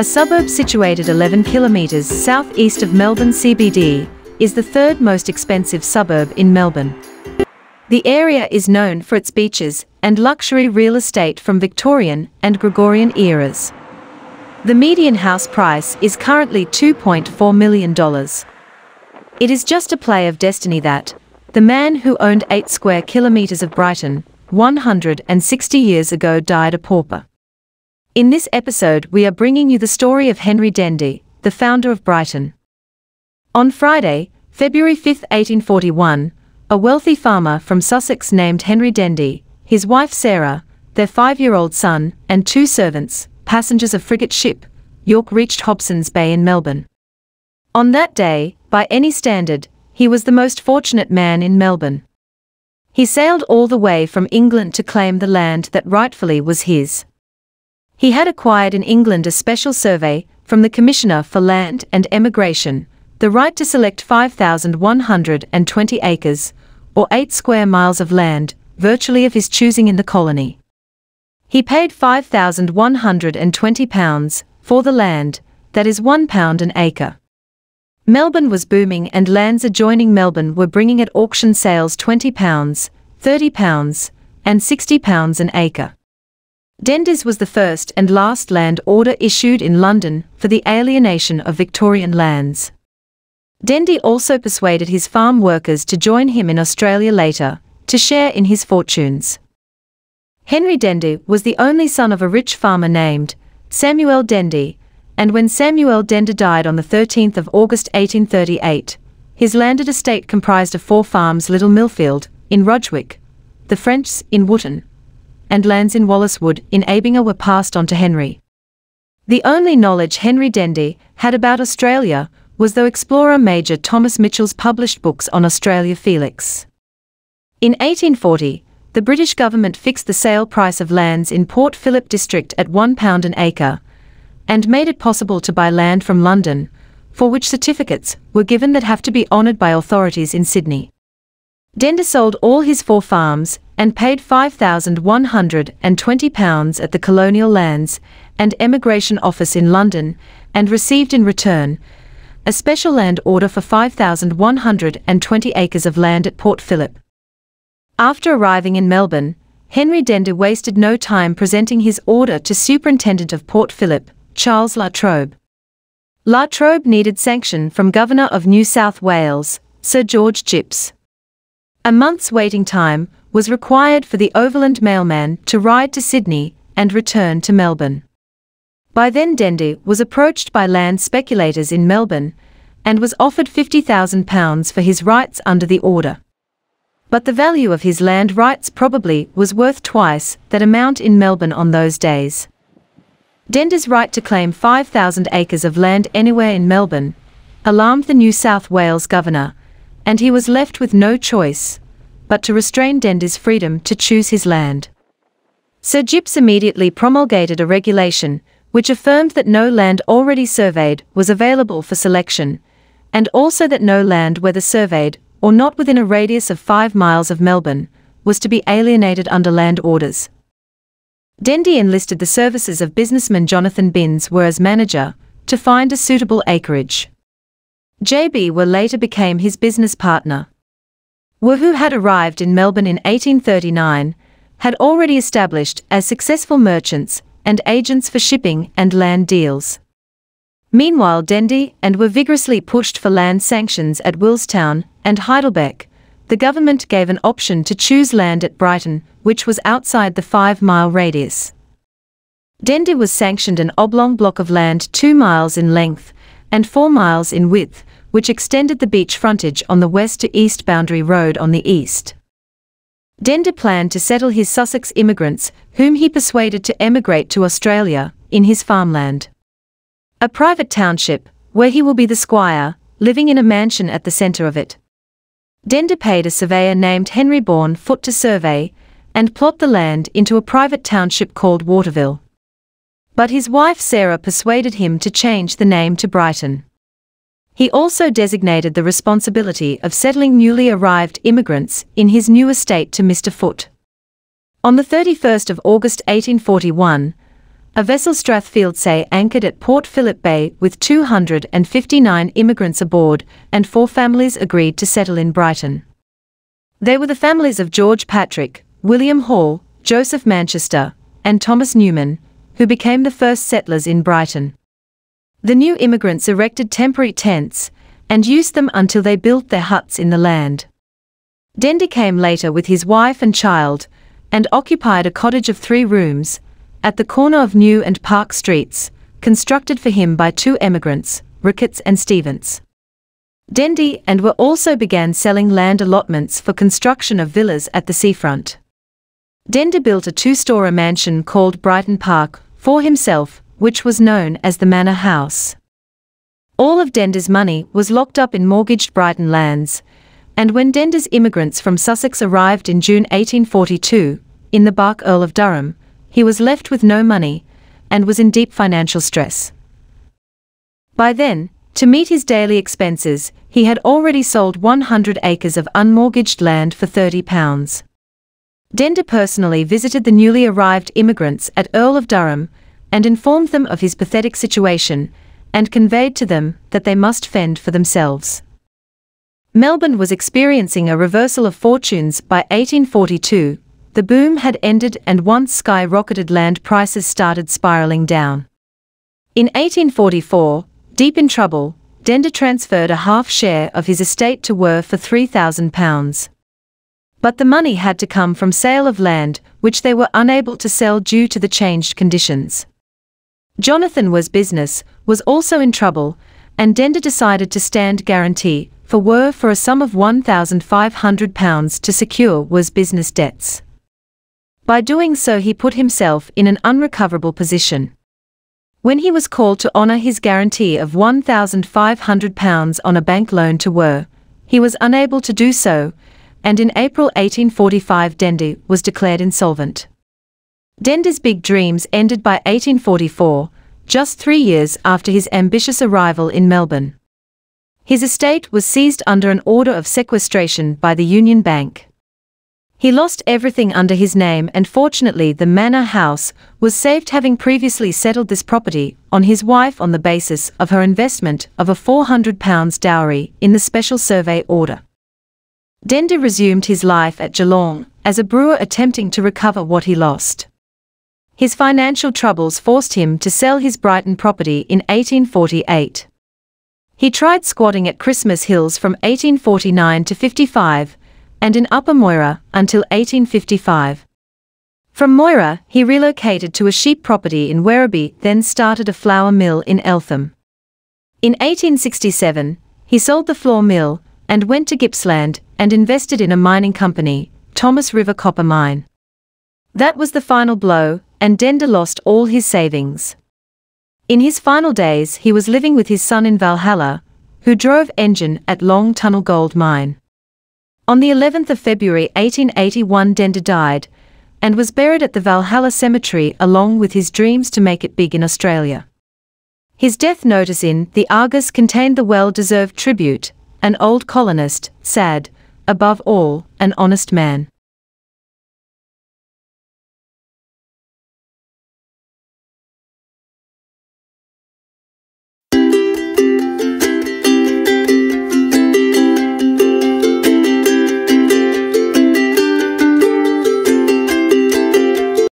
a suburb situated 11 kilometres southeast of Melbourne CBD, is the third most expensive suburb in Melbourne. The area is known for its beaches and luxury real estate from Victorian and Gregorian eras. The median house price is currently $2.4 million. It is just a play of destiny that, the man who owned 8 square kilometres of Brighton, 160 years ago died a pauper. In this episode, we are bringing you the story of Henry Dendy, the founder of Brighton. On Friday, February 5, 1841, a wealthy farmer from Sussex named Henry Dendy, his wife Sarah, their five-year-old son, and two servants, passengers of frigate ship, York reached Hobson's Bay in Melbourne. On that day, by any standard, he was the most fortunate man in Melbourne. He sailed all the way from England to claim the land that rightfully was his, he had acquired in England a special survey from the Commissioner for Land and Emigration, the right to select 5,120 acres, or 8 square miles of land, virtually of his choosing in the colony. He paid £5,120 for the land, that is £1 an acre. Melbourne was booming and lands adjoining Melbourne were bringing at auction sales £20, £30, and £60 an acre. Denders was the first and last land order issued in London for the alienation of Victorian lands. Dendy also persuaded his farm workers to join him in Australia later, to share in his fortunes. Henry Dendy was the only son of a rich farmer named Samuel Dendy, and when Samuel Dendy died on the 13th of August 1838, his landed estate comprised of four farms Little Millfield, in Rudgwick, the French's, in Wootton, and lands in Wallace Wood in Abinga were passed on to Henry. The only knowledge Henry Dendy had about Australia was through explorer Major Thomas Mitchell's published books on Australia Felix. In 1840, the British government fixed the sale price of lands in Port Phillip district at £1 an acre, and made it possible to buy land from London, for which certificates were given that have to be honoured by authorities in Sydney. Dender sold all his four farms and paid £5,120 at the Colonial Lands and Emigration Office in London and received in return a special land order for 5,120 acres of land at Port Phillip. After arriving in Melbourne, Henry Dender wasted no time presenting his order to Superintendent of Port Phillip, Charles La Trobe. La Trobe needed sanction from Governor of New South Wales, Sir George Gipps. A month's waiting time was required for the overland mailman to ride to Sydney and return to Melbourne. By then Dendy was approached by land speculators in Melbourne and was offered £50,000 for his rights under the order. But the value of his land rights probably was worth twice that amount in Melbourne on those days. Dender's right to claim 5,000 acres of land anywhere in Melbourne alarmed the New South Wales governor, and he was left with no choice but to restrain Dender's freedom to choose his land. Sir Gips immediately promulgated a regulation which affirmed that no land already surveyed was available for selection, and also that no land whether surveyed or not within a radius of five miles of Melbourne was to be alienated under land orders. Dendy enlisted the services of businessman Jonathan Binns were as manager to find a suitable acreage. JB were later became his business partner. Wuhu had arrived in Melbourne in 1839, had already established as successful merchants and agents for shipping and land deals. Meanwhile Dendy and were vigorously pushed for land sanctions at Willstown and Heidelberg. The government gave an option to choose land at Brighton, which was outside the five-mile radius. Dendy was sanctioned an oblong block of land two miles in length and four miles in width, which extended the beach frontage on the west to east boundary road on the east. Dender planned to settle his Sussex immigrants, whom he persuaded to emigrate to Australia, in his farmland. A private township, where he will be the squire, living in a mansion at the centre of it. Dender paid a surveyor named Henry Bourne Foot to survey, and plot the land into a private township called Waterville. But his wife Sarah persuaded him to change the name to Brighton. He also designated the responsibility of settling newly arrived immigrants in his new estate to Mr. Foote. On the 31st of August 1841, a vessel Strathfield say anchored at Port Phillip Bay with 259 immigrants aboard and four families agreed to settle in Brighton. They were the families of George Patrick, William Hall, Joseph Manchester, and Thomas Newman, who became the first settlers in Brighton. The new immigrants erected temporary tents and used them until they built their huts in the land. Dendy came later with his wife and child and occupied a cottage of three rooms at the corner of New and Park Streets, constructed for him by two emigrants, Ricketts and Stevens. Dendy and were also began selling land allotments for construction of villas at the seafront. Dendy built a two-story mansion called Brighton Park for himself which was known as the Manor House. All of Dender's money was locked up in mortgaged Brighton lands, and when Dender's immigrants from Sussex arrived in June 1842, in the bark Earl of Durham, he was left with no money, and was in deep financial stress. By then, to meet his daily expenses, he had already sold 100 acres of unmortgaged land for £30. Dender personally visited the newly arrived immigrants at Earl of Durham and informed them of his pathetic situation, and conveyed to them that they must fend for themselves. Melbourne was experiencing a reversal of fortunes by 1842, the boom had ended and once skyrocketed land prices started spiralling down. In 1844, deep in trouble, Dender transferred a half share of his estate to Wer for £3,000. But the money had to come from sale of land, which they were unable to sell due to the changed conditions. Jonathan was business, was also in trouble, and Dender decided to stand guarantee for were for a sum of £1,500 to secure was business debts. By doing so he put himself in an unrecoverable position. When he was called to honour his guarantee of £1,500 on a bank loan to Wer, he was unable to do so, and in April 1845 Dendy was declared insolvent. Dender's big dreams ended by 1844, just three years after his ambitious arrival in Melbourne. His estate was seized under an order of sequestration by the Union Bank. He lost everything under his name and fortunately the manor house was saved having previously settled this property on his wife on the basis of her investment of a £400 dowry in the Special Survey Order. Dender resumed his life at Geelong as a brewer attempting to recover what he lost. His financial troubles forced him to sell his Brighton property in 1848. He tried squatting at Christmas Hills from 1849 to 55, and in Upper Moira until 1855. From Moira, he relocated to a sheep property in Werribee, then started a flour mill in Eltham. In 1867, he sold the flour mill and went to Gippsland and invested in a mining company, Thomas River Copper Mine. That was the final blow, and Dender lost all his savings. In his final days he was living with his son in Valhalla, who drove engine at Long Tunnel Gold Mine. On the 11th of February 1881 Dender died, and was buried at the Valhalla Cemetery along with his dreams to make it big in Australia. His death notice in The Argus contained the well-deserved tribute, an old colonist, sad, above all, an honest man.